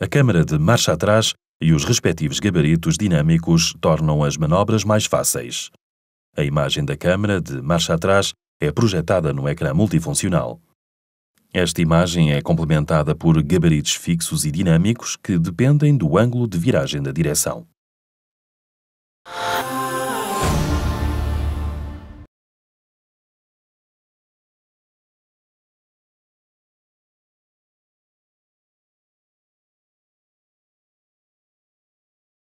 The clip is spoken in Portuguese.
A câmara de marcha atrás e os respectivos gabaritos dinâmicos tornam as manobras mais fáceis. A imagem da câmara de marcha atrás é projetada no ecrã multifuncional. Esta imagem é complementada por gabaritos fixos e dinâmicos que dependem do ângulo de viragem da direção.